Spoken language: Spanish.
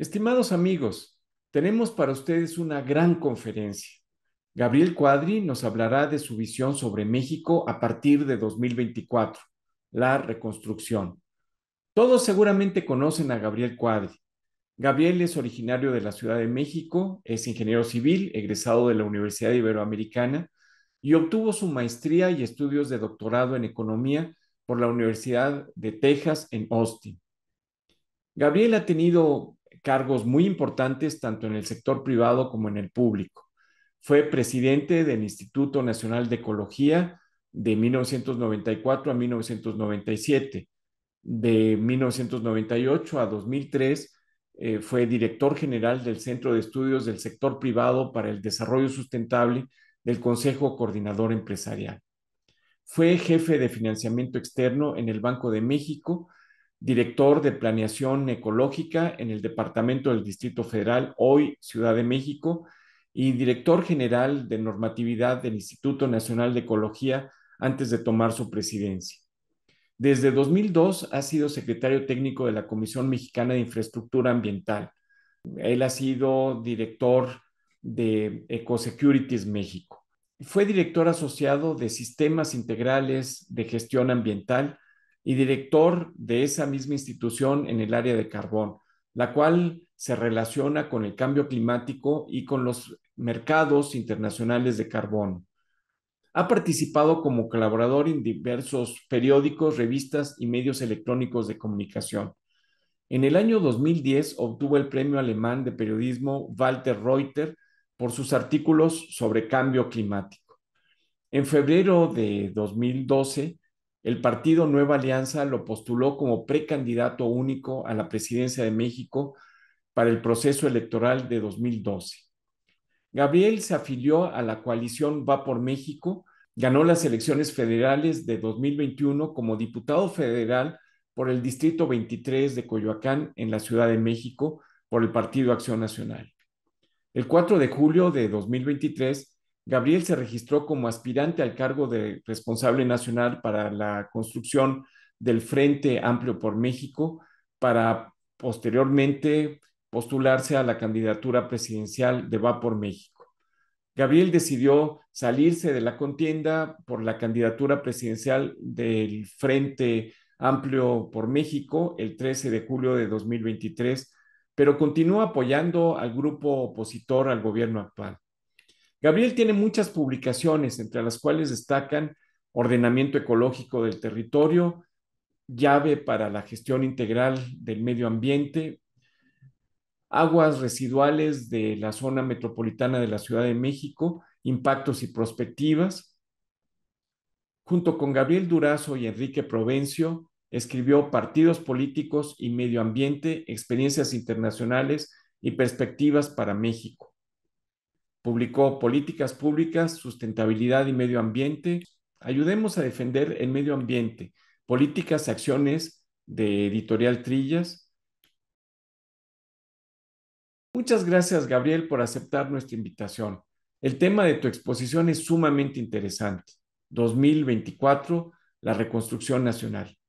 Estimados amigos, tenemos para ustedes una gran conferencia. Gabriel Cuadri nos hablará de su visión sobre México a partir de 2024, la reconstrucción. Todos seguramente conocen a Gabriel Cuadri. Gabriel es originario de la Ciudad de México, es ingeniero civil, egresado de la Universidad Iberoamericana y obtuvo su maestría y estudios de doctorado en economía por la Universidad de Texas en Austin. Gabriel ha tenido cargos muy importantes tanto en el sector privado como en el público. Fue presidente del Instituto Nacional de Ecología de 1994 a 1997. De 1998 a 2003 eh, fue director general del Centro de Estudios del Sector Privado para el Desarrollo Sustentable del Consejo Coordinador Empresarial. Fue jefe de financiamiento externo en el Banco de México director de Planeación Ecológica en el Departamento del Distrito Federal, hoy Ciudad de México, y director general de normatividad del Instituto Nacional de Ecología antes de tomar su presidencia. Desde 2002 ha sido secretario técnico de la Comisión Mexicana de Infraestructura Ambiental. Él ha sido director de Ecosecurities México. Fue director asociado de Sistemas Integrales de Gestión Ambiental y director de esa misma institución en el área de carbón, la cual se relaciona con el cambio climático y con los mercados internacionales de carbón. Ha participado como colaborador en diversos periódicos, revistas y medios electrónicos de comunicación. En el año 2010 obtuvo el premio alemán de periodismo Walter Reuter por sus artículos sobre cambio climático. En febrero de 2012 el partido Nueva Alianza lo postuló como precandidato único a la presidencia de México para el proceso electoral de 2012. Gabriel se afilió a la coalición Va por México, ganó las elecciones federales de 2021 como diputado federal por el Distrito 23 de Coyoacán en la Ciudad de México por el Partido Acción Nacional. El 4 de julio de 2023 Gabriel se registró como aspirante al cargo de responsable nacional para la construcción del Frente Amplio por México para posteriormente postularse a la candidatura presidencial de Va por México. Gabriel decidió salirse de la contienda por la candidatura presidencial del Frente Amplio por México el 13 de julio de 2023, pero continúa apoyando al grupo opositor al gobierno actual. Gabriel tiene muchas publicaciones, entre las cuales destacan Ordenamiento Ecológico del Territorio, Llave para la Gestión Integral del Medio Ambiente, Aguas Residuales de la Zona Metropolitana de la Ciudad de México, Impactos y Prospectivas. Junto con Gabriel Durazo y Enrique Provencio, escribió Partidos Políticos y Medio Ambiente, Experiencias Internacionales y Perspectivas para México. Publicó Políticas Públicas, Sustentabilidad y Medio Ambiente. Ayudemos a defender el medio ambiente. Políticas, y acciones de editorial Trillas. Muchas gracias, Gabriel, por aceptar nuestra invitación. El tema de tu exposición es sumamente interesante. 2024, la reconstrucción nacional.